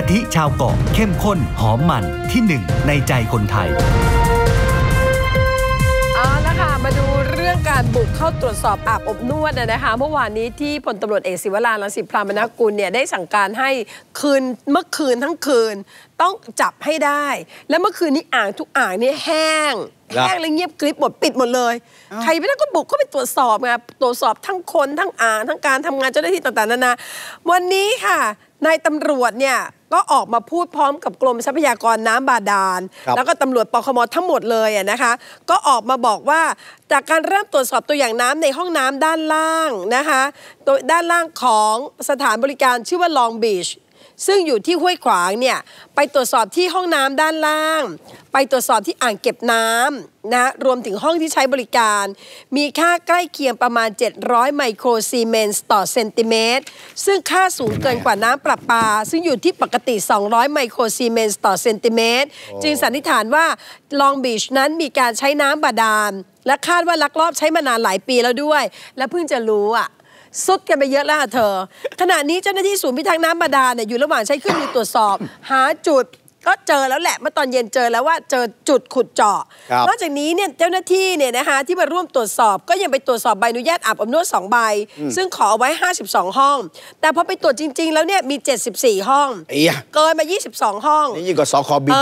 ะทิชาวเกาะเข้มข้นหอมมันที่หนึ่งในใจคนไทยอะคะมาดูเรื่องการบุกเข้าตรวจสอบอาบอบนวดนะคะเมื่อวานนี้ที่พลตำรวจเอกศิวรารังสิพรามนากุลเนี่ยได้สั่งการให้คืนเมื่อคืนทั้งคืน ต้องจับให้ได้ และเมื่อคืนนี้อ่างทุกอ่างนี่แห้งแห้งแลยเงียบกริบหมดปิดหมดเลย ใครไม่ได้ก็บุกก็ไปตรวจสอบไงตรวจสอบทั้งคนทั้งอ่างทั้งการทำงานเจ้าหน้าที่ต่างๆนานา วันนี้ค่ะนายตำรวจเนี่ยก็ออกมาพูดพร้อมกับกรมทรัพยากรน้ำบาดาล แล้วก็ตำรวจปคมทั้งหมดเลยนะคะ ก็ออกมาบอกว่าจากการเริ่มตรวจสอบตัวอย่างน้ำในห้องน้ำด้านล่างนะคะ ตัวด้านล่างของสถานบริการชื่อว่าลองบีชซึ่งอยู่ที่ห้วยขวางเนี่ยไปตรวจสอบที่ห้องน้ำด้านล่าง ไปตรวจสอบที่อ่างเก็บน้ำนะรวมถึงห้องที่ใช้บริการ มีค่าใกล้เคียงประมาณ 700ไมโครซีเมนต์ต่อเซนติเมตร ซึ่งค่าสูงเกินกว่าน้ำประปา ซึ่งอยู่ที่ปกติ 200ไมโครซีเมนต์ต่อเซนติเมตร จึงสันนิษฐานว่าลองบีชนั้นมีการใช้น้ำบาดาลและคาดว่าลักลอบใช้มานานหลายปีแล้วด้วย และเพิ่งจะรู้อ่ะสุดกันไปเยอะแล้วเธอ ขณะนี้เจ้าหน้าที่ศูนย์พิทักษ์น้ำบาดาลเนี่ยอยู่ระหว่างใช้เครื่องมือตรวจสอบ หาจุดก็เจอแล้วแหละเมื่อตอนเย็นเจอแล้วว่าเจอจุดขุดเจาะนอกจากนี้เนี่ยเจ้าหน้าที่เนี่ยนะคะที่มาร่วมตรวจสอบ ก็ยังไปตรวจสอบใบอนุญาตอาบอบนวด2ใบ ซึ่งขอเอาไว้ 52 ห้อง แต่พอไปตรวจจริง ๆ แล้วเนี่ยมี 74 ห้องเีเกินมา 22 ห้อง นี่ยิ่งกว่าสคบิน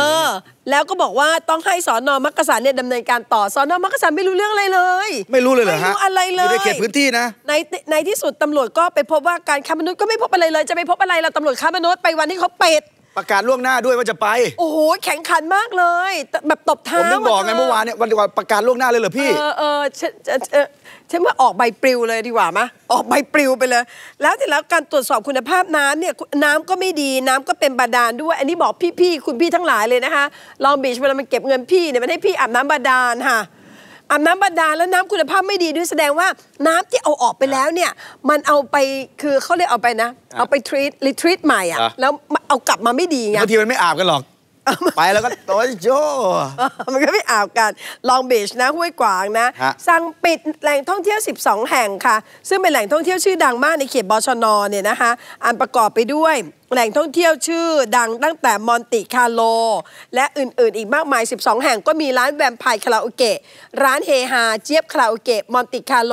แล้วก็บอกว่าต้องให้สอนอมักกะสันเนี่ยดำเนินการต่อสอนอมักกะสันไม่รู้เรื่องอะไรเลย ไม่รู้เลยเหรอฮะไม่รู้อะไรเลยยู่ในเขตพื้นที่นะในในที่สุดตำรวจก็ไปพบว่าการค้ามนุษย์ก็ไม่พบอะไรเลยจะไปพบอะไรเราตำรวจค้ามนุษย์ไปวันที่เขาปิดประกาศล่วงหน้าด้วยว่าจะไป โอ้โหแข็งขันมากเลยแบบตบเท้าผมต้องบอกไงเมื่อวานเนี่ยวันก่อนประกาศล่วงหน้าเลยเหรอพี่ เออเออฉันว่าออกใบปลิวเลยดีกว่ามะ ออกใบปลิวไปเลย แล้วเสร็จแล้วการตรวจสอบคุณภาพน้ำเนี่ยน้ำก็ไม่ดีน้ำก็เป็นบาดาลด้วย อันนี้บอกพี่ๆคุณพี่ทั้งหลายเลยนะคะลองบีชเวลามันเก็บเงินพี่เนี่ยมันให้พี่อาบน้ำบาดาลค่ะอาบน้ำบาดาลแล้วน้ำคุณภาพไม่ดีด้วยแสดงว่าน้ำที่เอาออกไปแล้วเนี่ย มันเอาไปคือเขาเรียกเอาไปนะ เอาไปทรีตรีทรีตใหม่อ่ะ แล้วเอากลับมาไม่ดีไงบางทีมันไม่อาบกันหรอก ไปแล้วก็โต้ยโจมันก็ไม่อาบกัน ลองเบชนะห้วยกวางนะะสั่งปิดแหล่งท่องเที่ยว 12 แห่งค่ะ ซึ่งเป็นแหล่งท่องเที่ยวชื่อดังมากในเขตบชนเนี่ยนะคะอันประกอบไปด้วยแหล่งท่องเที่ยวชื่อดังตั้งแต่มอนติคาโล และอื่นๆอีกมากมาย 12 แห่งก็มีร้านแวมไพร์คาราโอเกะร้านเฮฮาเจี๊ยบคาราโอเกะมอนติคาโล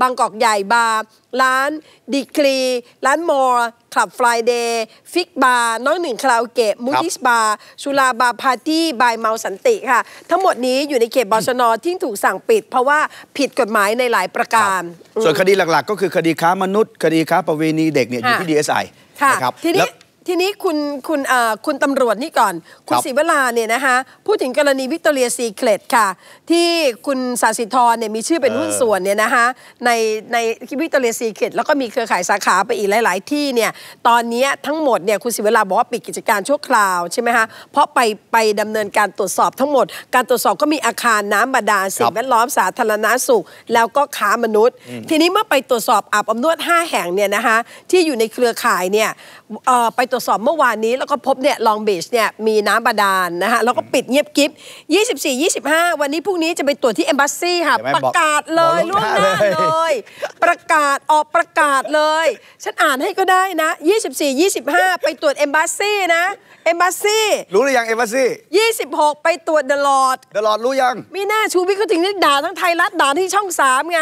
บางกอกใหญ่บาร์ร้านดีคลีร้านมอร์คลับฟรายเดย์ฟิกบาร์น้องหนึ่งคาราโอเกะมูทิสบาร์ชุลาบาร์พาร์ตี้บายเมาสันติค่ะ ทั้งหมดนี้อยู่ในเขตบชนที่ถูกสั่งปิด เพราะว่าผิดกฎหมายในหลายประการ ส่วนคดีหลักๆก็คือคดีค้ามนุษย์ คดีค้าประเวณีเด็กเนี่ยอยู่ที่ดีเอสไอนะครับทีนี้ทีนี้คุณคุณคุณตำรวจนี่ก่อนคุณศิวลาเนี่ยนะคะพูดถึงกรณีวิกตอเรียซีเคลตค่ะ ที่คุณสาสิธรเนี่ยมีชื่อเป็นหุ้นส่วนเนี่ยนะคะในในวิกตอเรียซีเคลตแล้วก็มีเครือข่ายสาขาไปอีกหลาย ๆ ที่เนี่ยตอนนี้ทั้งหมดเนี่ยคุณศิวลาบอกว่าปิดกิจการชั่วคราวใช่ไหมคะเพราะไปไปดำเนินการตรวจสอบทั้งหมด การตรวจสอบก็มีอาคารน้ำบาดาลสิ่งแวดล้อมสาธารณสุข แล้วก็ค้ามนุษย์ทีนี้เมื่อไปตรวจสอบอาบอำนวด5แห่งเนี่ยนะคะที่อยู่ในเครือข่ายเนี่ยไปตรวจสอบเมื่อวานนี้แล้วก็พบเนี่ยลองบีชเนี่ยมีน้ำบาดาลนะฮะ แล้วก็ปิดเงียบกิฟต์ยยีีี่่่สสสิิบบห้าวันนี้พรุ่งนี้จะไปตรวจที่เอมบัสซี่ค่ะประกาศเลยล่วงหน้าเลย ประกาศออกประกาศเลย ฉันอ่านให้ก็ได้นะยยีีี่่่สสสิิบบห้าไปตรวจเอมบัสซี่นะเอมบัสซี่รู้หรือยังเอมบัสซี่ยี่สิบหกไปตรวจเดอะลอดเดอะลอดรู้ยัง มีหน้าชูวิทย์เขาถึงได้ด่าทั้งไทยรัฐด่าที่ช่องสามไง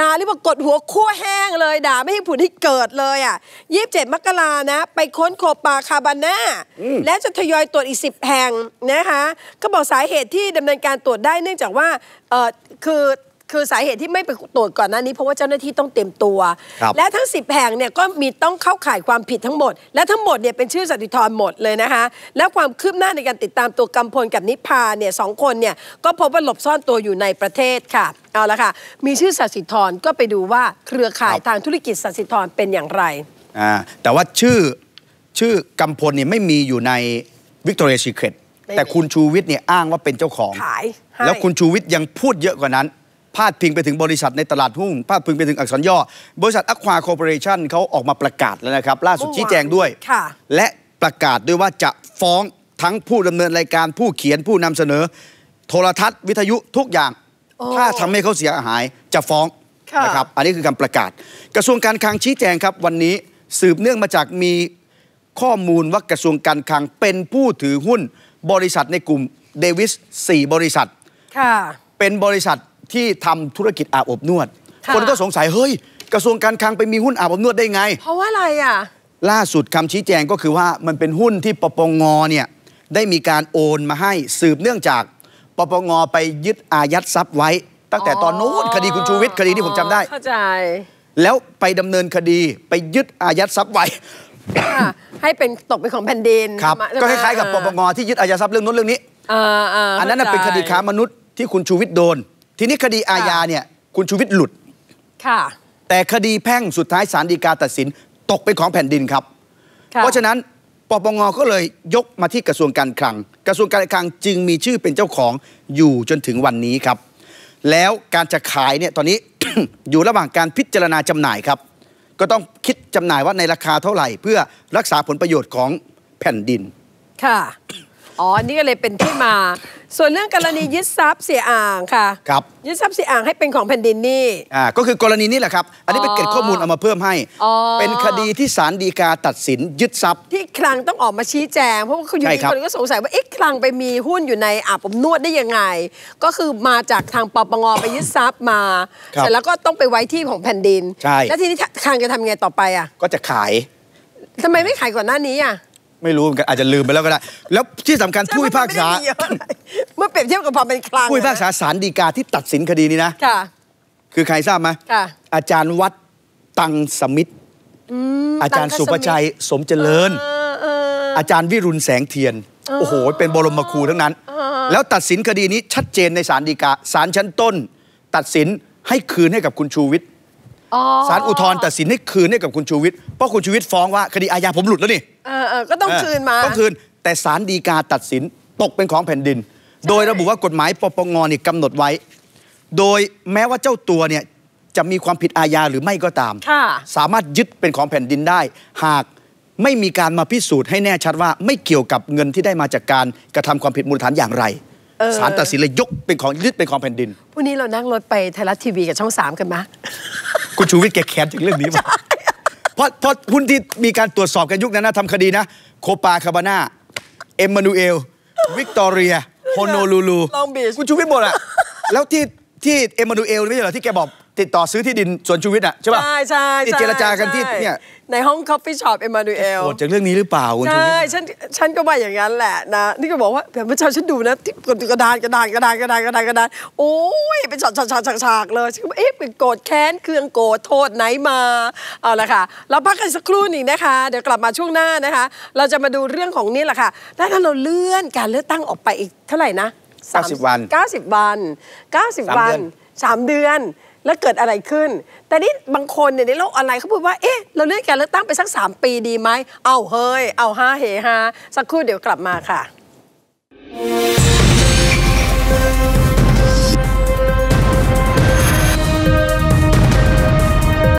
ด่าเรียกว่า กดหัวคั่วแห้งเลยด่าไม่ให้ผุดให้เกิดเลยอ่ะยี่สิบเจ็ดมกรานะ ไปค้นโคปาคาบาน่าและจะทยอยตรวจอีกสิบแห่ง นะคะก็บอกสาเหตุที่ดำเนินการตรวจได้เนื่องจากว่าเออคือคือสาเหตุที่ไม่ไปตรวจก่อนหน้านี้ เพราะว่าเจ้าหน้าที่ต้องเต็มตัว และทั้ง 10แห่งเนี่ยก็มีต้องเข้าข่ายความผิดทั้งหมด และทั้งหมดเนี่ยเป็นชื่อสติธรหมดเลยนะคะ แล้วความคืบหน้าในการติดตามตัวกำพลกับนิพาเนี่ยสองคนเนี่ยก็พบว่าหลบซ่อนตัวอยู่ในประเทศค่ะเอาละค่ะมีชื่อสสิธรก็ไปดูว่าเครือข่ายทางธุรกิจสสิธรเป็นอย่างไรอ่าแต่ว่าชื่อชื่อกำพลเนี่ยไม่มีอยู่ในวิกตอเรียซีเครตแต่คุณชูวิทย์เนี่ยอ้างว่าเป็นเจ้าของแล้วคุณชูวิทย์ยังพูดเยอะกว่านั้นพาดพิงไปถึงบริษัทในตลาดหุ้นพาดพิงไปถึงอักษรย่อ บริษัทอควาคอร์ปอเรชั่นเขาออกมาประกาศแล้วนะครับ ล่าสุดชี้แจงด้วยและประกาศด้วยว่าจะฟ้องทั้งผู้ดำเนินรายการผู้เขียนผู้นำเสนอ โทรทัศน์ วิทยุทุกอย่าง ถ้าทำให้เขาเสียหายจะฟ้องนะครับอันนี้คือการประกาศ กระทรวงการคลังชี้แจงครับวันนี้สืบเนื่องมาจากมีข้อมูลว่ากระทรวงการคลังเป็นผู้ถือหุ้น บริษัทในกลุ่มเดวิส4บริษัทเป็นบริษัทที่ทำธุรกิจอาบอบนวด คนก็สงสัยเฮ้ยกระทรวงการคลังไปมีหุ้นอาบอบนวดได้ไง เพราะว่าอะไรอ่ะ ล่าสุดคำชี้แจงก็คือว่ามันเป็นหุ้นที่ปปงเนี่ย ได้มีการโอนมาให้สืบเนื่องจาก ปปงไปยึดอายัดทรัพย์ไว้ ตั้งแต่ตอนนู้นคดีคุณชูวิทย์คดีที่ผมจำได้เข้าใจแล้วไปดำเนินคดีไปยึดอายัดทรัพย์ไว้ให้เป็นตกเป็นของแผ่นดินครับ ก็คล้ายๆกับปปงที่ยึดอายัดทรัพย์เรื่องนู้นเรื่องนี้อันนั้นเป็นคดีค้ามนุษย์ ที่คุณชูวิทย์โดนทีนี้คดีอาญาเนี่ยคุณชูวิทย์หลุด ค่ะ แต่คดีแพ่งสุดท้ายศาลฎีกาตัดสินตกเป็นของแผ่นดินครับ เพราะฉะนั้นปปงก็เลยยกมาที่กระทรวงการคลัง กระทรวงการคลังจึงมีชื่อเป็นเจ้าของอยู่จนถึงวันนี้ครับ แล้วการจะขายเนี่ยตอนนี้อยู่ระหว่างการพิจารณาจำหน่ายครับ ก็ต้องคิดจำหน่ายว่าในราคาเท่าไหร่เพื่อรักษาผลประโยชน์ของแผ่นดิน ค่ะ อ๋อนี่ก็เลยเป็นที่มาส่วนเรื่องกรณียึดทรัพย์เสียอ่างค่ะครับยึดทรัพย์เสียอ่างให้เป็นของแผ่นดินนี่อ่าก็คือกรณีนี้แหละครับ อันนี้เป็นเกิดข้อมูลเอามาเพิ่มให้ เป็นคดีที่ศาลฎีกาตัดสินยึดทรัพย์ ที่คลังต้องออกมาชี้แจงเพราะว่าคุณอยู่ดีคนก็สงสัยว่าเอ๊ะคลังไปมีหุ้นอยู่ในอาบอบนวดได้ยังไง ก็คือมาจากทางปปงไปยึดทรัพย์มาเสร็จแล้วก็ต้องไปไว้ที่ของแผ่นดินใช่แล้วทีนี้คลังจะทำไงต่อไปอ่ะก็จะขายทำไมไม่ขายก่อนหน้านี้อ่ะไม่รู้เหมือนกันอาจจะลืมไปแล้วก็ได้ แล้วที่สำคัญผู้พิพากษา เมื่อเปรียบเทียบกับความเป็นกลางผู้พิพากษาสารดีกาที่ตัดสินคดีนี้นะ ค่ะ คือใครทราบไหมอาจารย์วัดตังสมิทธ์อาจารย์สุประชัยสมเจริญ อาจารย์วิรุณแสงเทียน โอ้โห เป็นบรมครูทั้งนั้น แล้วตัดสินคดีนี้ ชัดเจนในสารดีกาสารชั้นต้น ตัดสินให้คืนให้กับคุณชูวิทย์ศาลอุทธรณ์ตัดสินให้คืนให้กับคุณชูวิทย์เพราะคุณชูวิทย์ฟ้องว่าคดีอาญาผมหลุดแล้วนี่ก็ต้องคืนมาต้องคืนแต่ศาลฎีกาตัดสินตกเป็นของแผ่นดิน โดยระบุว่ากฎหมายปปงนี่กำหนดไว้ โดยแม้ว่าเจ้าตัวเนี่ย จะมีความผิดอาญาหรือไม่ก็ตามสามารถยึดเป็นของแผ่นดินได้ หากไม่มีการมาพิสูจน์ให้แน่ชัดว่าไม่เกี่ยวกับเงินที่ได้มาจากการกระทำความผิดมูลฐานอย่างไรสารตัดสินเลยยกเป็นของยึดเป็นของแผ่นดินพรุ่งนี้เรานั่งรถไปไทยรัฐทีวีกับช่องสามกันไหมคุณชูวิทย์แกแค้นถึงเรื่องนี้มาเพราะเพราะหุ้นที่มีการตรวจสอบกันยุคนั้นนะทำคดีนะโคปาคาบาน่าเอ็มมานูเอลวิกตอเรียโฮโนลูลูคุณชูวิทย์หมดอะแล้วที่ที่เอ็มมานูเอลนี่เหรอที่แกบอกติดต่อซื้อที่ดินสวนชูวิทย์อ่ะใช่ป่ะใช่ใช่ติดเจรจากันที่เนี่ยในห้องคอฟฟี่ช็อปเอ็มมานูเอลโกรธจากเรื่องนี้หรือเปล่าใช่ ฉันฉันก็ว่าอย่างนั้นแหละนะนี่ก็บอกว่าเผื่อรเช้าฉันดูนะที่กระดานกระดานกระดานกระดานกระดานกระดานโอ้ย เป็นฉากฉากฉากฉากฉากเลยฉันก็เอ๊ะเป็นโกรธแค้นเครื่องโกรธโทษไหนมา เอาละค่ะเราพักกันสักครู่หนึ่งนะคะ เดี๋ยวกลับมาช่วงหน้านะคะ เราจะมาดูเรื่องของนี่แหละค่ะถ้าเราเลื่อนการเลือกตั้งออกไปอีกเท่าไหร่นะ90วัน 90 วัน 90วัน3เดือนแล้วเกิดอะไรขึ้น แต่นี่บางคนเนี่ยในโลกออนไลน์เขาพูดว่า เอ๊ะ เราเลื่อนการเลือกตั้งไปสัก 3 ปีดีไหม เอาเฮ้ย เอาฮาเฮฮาสักครู่เดี๋ยวกลับมาค่ะ